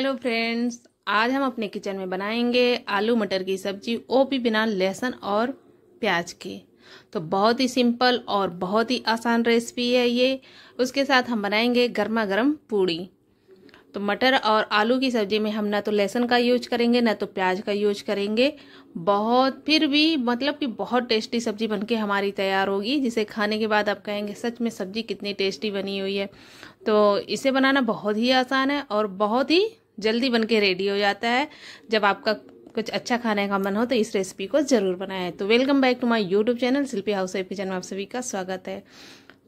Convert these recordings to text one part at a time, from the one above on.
hello friends आज हम अपने किचन में बनाएंगे आलू मटर की सब्जी वो भी बिना लहसुन और प्याज के तो बहुत ही सिंपल और बहुत ही आसान रेसिपी है ये उसके साथ हम बनाएंगे गर्मा गर्म पूड़ी तो मटर और आलू की सब्जी में हम ना तो लहसुन का यूज करेंगे ना तो प्याज का यूज करेंगे बहुत फिर भी मतलब कि बहुत टेस्टी सब्जी बनके हमारी तैयार होगी जिसे खाने के बाद आप कहेंगे सच में सब्जी कितनी टेस्टी बनी हुई है तो इसे बनाना बहुत ही आसान है और बहुत ही जल्दी बन के रेडी हो जाता है जब आपका कुछ अच्छा खाने का मन हो तो इस रेसिपी को ज़रूर बनाएं तो welcome back to my YouTube channel Shilpi house of kitchen में आप सभी का स्वागत है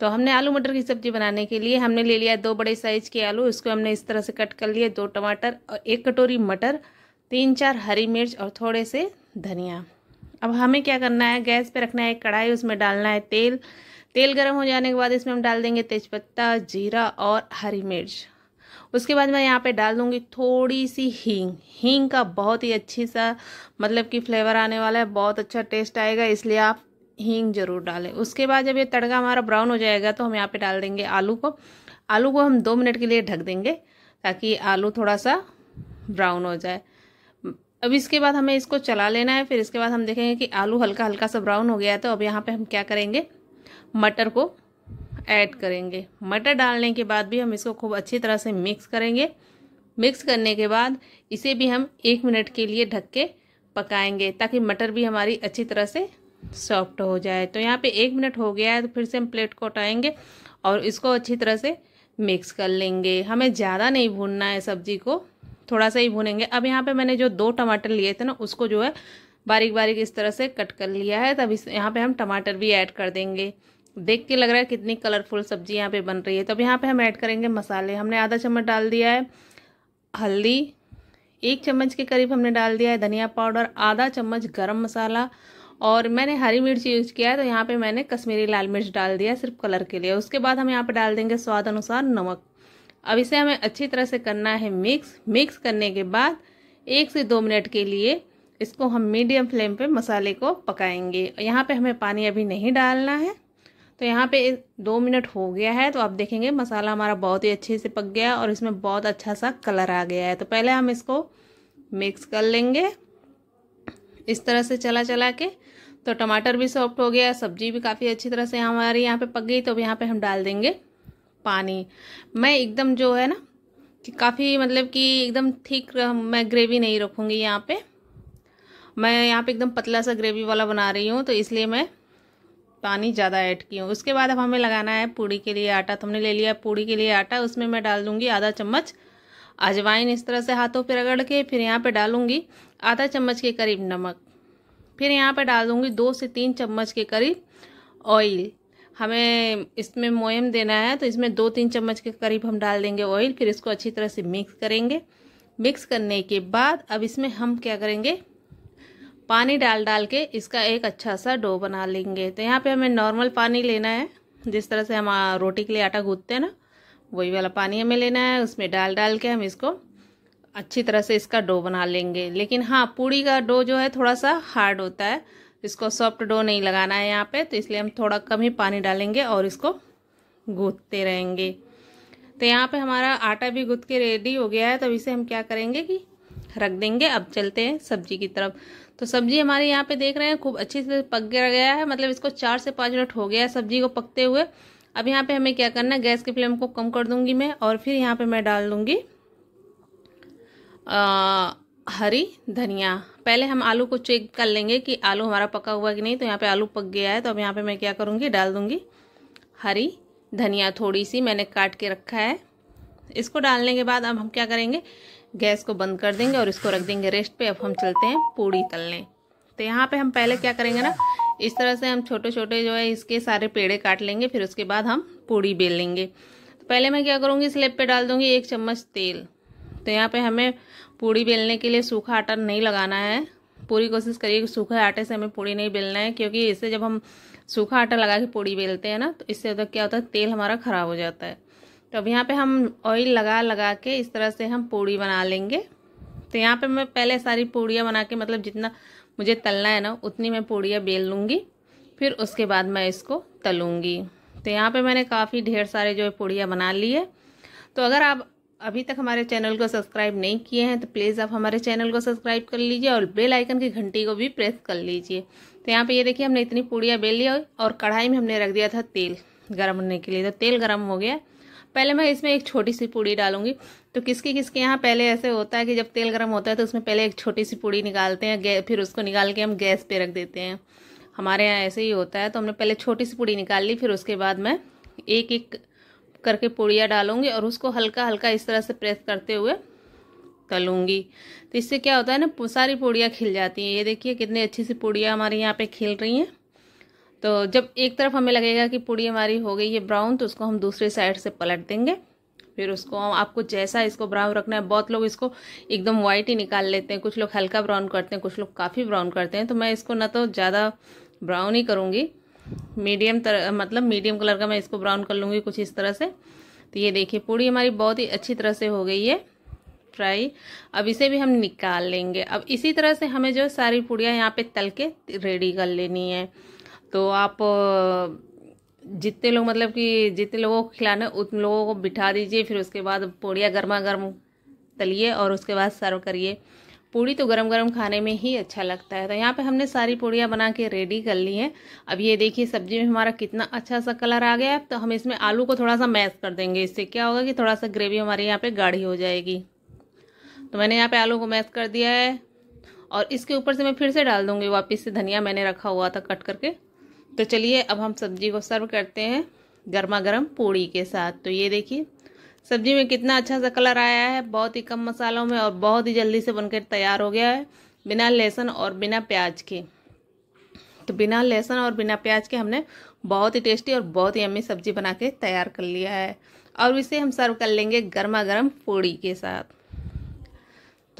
तो हमने आलू मटर की सब्जी बनाने के लिए हमने ले लिया दो बड़े साइज के आलू इसको हमने इस तरह से कट कर लिए दो टमाटर और एक कटोरी मटर तीन चार हरी मिर्च और थोड़े से धनिया अब हमें क्या करना है गैस पर रखना है कढ़ाई उसमें डालना है तेल तेल गर्म हो जाने के बाद इसमें हम डाल देंगे तेज़पत्ता जीरा और हरी मिर्च उसके बाद मैं यहाँ पे डाल दूँगी थोड़ी सी हींग हींग का बहुत ही अच्छी सा मतलब कि फ्लेवर आने वाला है बहुत अच्छा टेस्ट आएगा इसलिए आप हींग ज़रूर डालें उसके बाद जब ये तड़का हमारा ब्राउन हो जाएगा तो हम यहाँ पे डाल देंगे आलू को आलू को हम दो मिनट के लिए ढक देंगे ताकि आलू थोड़ा सा ब्राउन हो जाए अब इसके बाद हमें इसको चला लेना है फिर इसके बाद हम देखेंगे कि आलू हल्का हल्का सा ब्राउन हो गया है तो अब यहाँ पे हम क्या करेंगे मटर को ऐड करेंगे मटर डालने के बाद भी हम इसको खूब अच्छी तरह से मिक्स करेंगे मिक्स करने के बाद इसे भी हम एक मिनट के लिए ढक के पकाएंगे ताकि मटर भी हमारी अच्छी तरह से सॉफ्ट हो जाए तो यहाँ पे एक मिनट हो गया है तो फिर से हम प्लेट को उठाएंगे और इसको अच्छी तरह से मिक्स कर लेंगे हमें ज़्यादा नहीं भूनना है सब्जी को थोड़ा सा ही भूनेंगे अब यहाँ पे मैंने जो दो टमाटर लिए थे ना उसको जो है बारीक बारीक इस तरह से कट कर लिया है तब इस यहाँ पर हम टमाटर भी ऐड कर देंगे देख के लग रहा है कितनी कलरफुल सब्जी यहाँ पे बन रही है तो अब यहाँ पे हम ऐड करेंगे मसाले हमने आधा चम्मच डाल दिया है हल्दी एक चम्मच के करीब हमने डाल दिया है धनिया पाउडर आधा चम्मच गरम मसाला और मैंने हरी मिर्च यूज़ किया है तो यहाँ पे मैंने कश्मीरी लाल मिर्च डाल दिया सिर्फ कलर के लिए उसके बाद हम यहाँ पे डाल देंगे स्वाद अनुसार नमक अब इसे हमें अच्छी तरह से करना है मिक्स मिक्स करने के बाद एक से दो मिनट के लिए इसको हम मीडियम फ्लेम पे मसाले को पकाएंगे यहाँ पे हमें पानी अभी नहीं डालना है तो यहाँ पे दो मिनट हो गया है तो आप देखेंगे मसाला हमारा बहुत ही अच्छे से पक गया और इसमें बहुत अच्छा सा कलर आ गया है तो पहले हम इसको मिक्स कर लेंगे इस तरह से चला चला के तो टमाटर भी सॉफ्ट हो गया सब्जी भी काफ़ी अच्छी तरह से हमारे यहाँ पे पक गई तो अब यहाँ पे हम डाल देंगे पानी मैं एकदम जो है ना कि काफ़ी मतलब कि एकदम ठीक मैं ग्रेवी नहीं रखूँगी यहाँ पे मैं यहाँ पे एकदम पतला सा ग्रेवी वाला बना रही हूँ तो इसलिए मैं पानी ज़्यादा ऐड की हूँ उसके बाद अब हमें लगाना है पूड़ी के लिए आटा तो हमने ले लिया पूड़ी के लिए आटा उसमें मैं डाल दूँगी आधा चम्मच अजवाइन इस तरह से हाथों पर रगड़ के फिर यहाँ पर डालूँगी आधा चम्मच के करीब नमक फिर यहाँ पर डाल दूँगी दो से तीन चम्मच के करीब ऑयल हमें इसमें मोयम देना है तो इसमें दो तीन चम्मच के करीब हम डाल देंगे ऑयल फिर इसको अच्छी तरह से मिक्स करेंगे मिक्स करने के बाद अब इसमें हम क्या करेंगे पानी डाल डाल के इसका एक अच्छा सा डो बना लेंगे तो यहाँ पे हमें नॉर्मल पानी लेना है जिस तरह से हम रोटी के लिए आटा गूंथते हैं ना वही वाला पानी हमें लेना है उसमें डाल डाल के हम इसको अच्छी तरह से इसका डो बना लेंगे लेकिन हाँ पूड़ी का डो जो है थोड़ा सा हार्ड होता है इसको सॉफ्ट डो नहीं लगाना है यहाँ पे तो इसलिए हम थोड़ा कम ही पानी डालेंगे और इसको गूंथते रहेंगे तो यहाँ पे हमारा आटा भी गूंथ के रेडी हो गया है तो इसे हम क्या करेंगे कि रख देंगे अब चलते हैं सब्जी की तरफ तो सब्जी हमारे यहाँ पे देख रहे हैं खूब अच्छे से पक गया है मतलब इसको चार से पाँच मिनट हो गया है सब्जी को पकते हुए अब यहाँ पे हमें क्या करना है गैस की फ्लेम को कम कर दूंगी मैं और फिर यहाँ पे मैं डाल दूंगी आ, हरी धनिया पहले हम आलू को चेक कर लेंगे कि आलू हमारा पका हुआ कि नहीं तो यहाँ पे आलू पक गया है तो अब यहाँ पे मैं क्या करूँगी डाल दूँगी हरी धनिया थोड़ी सी मैंने काट के रखा है इसको डालने के बाद अब हम क्या करेंगे गैस को बंद कर देंगे और इसको रख देंगे रेस्ट पे अब हम चलते हैं पूड़ी तलने तो यहाँ पे हम पहले क्या करेंगे ना इस तरह से हम छोटे छोटे जो है इसके सारे पेड़े काट लेंगे फिर उसके बाद हम पूड़ी बेल लेंगे तो पहले मैं क्या करूँगी स्लेब पे डाल दूँगी एक चम्मच तेल तो यहाँ पे हमें पूड़ी बेलने के लिए सूखा आटा नहीं लगाना है पूरी कोशिश करिए कि सूखे आटे से हमें पूड़ी नहीं बेलना है क्योंकि इससे जब हम सूखा आटा लगा के पूड़ी बेलते हैं ना तो इससे क्या होता है तेल हमारा ख़राब हो जाता है तो अब यहाँ पे हम ऑयल लगा लगा के इस तरह से हम पूड़ी बना लेंगे तो यहाँ पे मैं पहले सारी पूड़ियाँ बना के मतलब जितना मुझे तलना है ना उतनी मैं पूड़ियाँ बेल लूँगी फिर उसके बाद मैं इसको तलूँगी तो यहाँ पे मैंने काफ़ी ढेर सारे जो है पूड़ियाँ बना ली है तो अगर आप अभी तक हमारे चैनल को सब्सक्राइब नहीं किए हैं तो प्लीज़ आप हमारे चैनल को सब्सक्राइब कर लीजिए और बेल आइकन की घंटी को भी प्रेस कर लीजिए तो यहाँ पे ये देखिए हमने इतनी पूड़ियाँ बेल लिया और कढ़ाई में हमने रख दिया था तेल गर्म होने के लिए तो तेल गर्म हो गया पहले मैं इसमें एक छोटी सी पूड़ी डालूंगी तो किसकी किसके यहाँ पहले ऐसे होता है कि जब तेल गर्म होता है तो उसमें पहले एक छोटी सी पूड़ी निकालते हैं फिर उसको निकाल के हम गैस पर रख देते हैं हमारे यहाँ ऐसे ही होता है तो हमने पहले छोटी सी पूड़ी निकाल ली फिर उसके बाद मैं एक एक करके पूड़ियाँ डालूंगी और उसको हल्का हल्का इस तरह से प्रेस करते हुए तलूँगी तो इससे क्या होता है ना सारी पूड़ियाँ खिल जाती हैं ये देखिए कितनी अच्छी सी पूड़ियाँ हमारे यहाँ पे खिल रही हैं तो जब एक तरफ हमें लगेगा कि पूड़ी हमारी हो गई है ब्राउन तो उसको हम दूसरे साइड से पलट देंगे फिर उसको आपको जैसा इसको ब्राउन रखना है बहुत लोग इसको एकदम वाइट ही निकाल लेते हैं कुछ लोग हल्का ब्राउन करते हैं कुछ लोग काफ़ी ब्राउन करते हैं तो मैं इसको ना तो ज़्यादा ब्राउन ही करूँगी मीडियम तरह मतलब मीडियम कलर का मैं इसको ब्राउन कर लूँगी कुछ इस तरह से तो ये देखिए पूड़ी हमारी बहुत ही अच्छी तरह से हो गई है फ्राई अब इसे भी हम निकाल लेंगे अब इसी तरह से हमें जो सारी पूड़ियाँ यहाँ पर तल के रेडी कर लेनी है तो आप जितने लोग मतलब कि जितने लोगों को खिलाना है उतने लोगों को बिठा दीजिए फिर उसके बाद पूड़ियाँ गर्मा गर्म तलिए और उसके बाद सर्व करिए पूड़ी तो गरम गरम खाने में ही अच्छा लगता है तो यहाँ पे हमने सारी पूड़ियाँ बना के रेडी कर ली हैं अब ये देखिए सब्जी में हमारा कितना अच्छा सा कलर आ गया है तो हम इसमें आलू को थोड़ा सा मैश कर देंगे इससे क्या होगा कि थोड़ा सा ग्रेवी हमारे यहाँ पे गाढ़ी हो जाएगी तो मैंने यहाँ पे आलू को मैश कर दिया है और इसके ऊपर से मैं फिर से डाल दूँगी वापिस से धनिया मैंने रखा हुआ था कट करके तो चलिए अब हम सब्जी को सर्व करते हैं गर्मा गर्म पूड़ी के साथ तो ये देखिए सब्जी में कितना अच्छा सा कलर आया है बहुत ही कम मसालों में और बहुत ही जल्दी से बनकर तैयार हो गया है बिना लहसुन और बिना प्याज के तो बिना लहसुन और बिना प्याज के हमने बहुत ही टेस्टी और बहुत ही अम्मी सब्जी बना के तैयार कर लिया है और इसे हम सर्व कर लेंगे गर्मा गर्म पूड़ी के साथ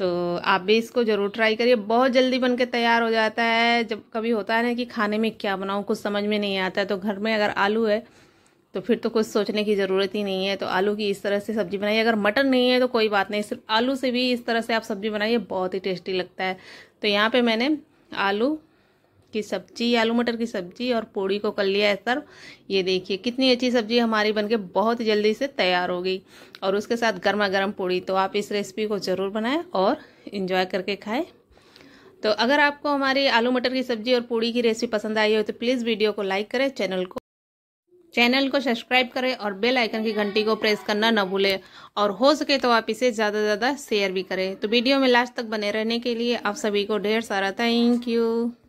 तो आप भी इसको ज़रूर ट्राई करिए बहुत जल्दी बन के तैयार हो जाता है जब कभी होता है ना कि खाने में क्या बनाऊँ कुछ समझ में नहीं आता है तो घर में अगर आलू है तो फिर तो कुछ सोचने की ज़रूरत ही नहीं है तो आलू की इस तरह से सब्ज़ी बनाइए अगर मटन नहीं है तो कोई बात नहीं सिर्फ आलू से भी इस तरह से आप सब्ज़ी बनाइए बहुत ही टेस्टी लगता है तो यहाँ पर मैंने आलू की सब्जी आलू मटर की सब्जी और पूड़ी को कर लिया है सर ये देखिए कितनी अच्छी सब्जी हमारी बनके बहुत जल्दी से तैयार हो गई और उसके साथ गर्मा गर्म पूड़ी तो आप इस रेसिपी को ज़रूर बनाएं और इन्जॉय करके खाएँ तो अगर आपको हमारी आलू मटर की सब्जी और पूड़ी की रेसिपी पसंद आई हो तो प्लीज़ वीडियो को लाइक करें चैनल को चैनल को सब्सक्राइब करें और बेल आइकन की घंटी को प्रेस करना न भूलें और हो सके तो आप इसे ज़्यादा से ज़्यादा शेयर भी करें तो वीडियो में लास्ट तक बने रहने के लिए आप सभी को ढेर सारा थैंक यू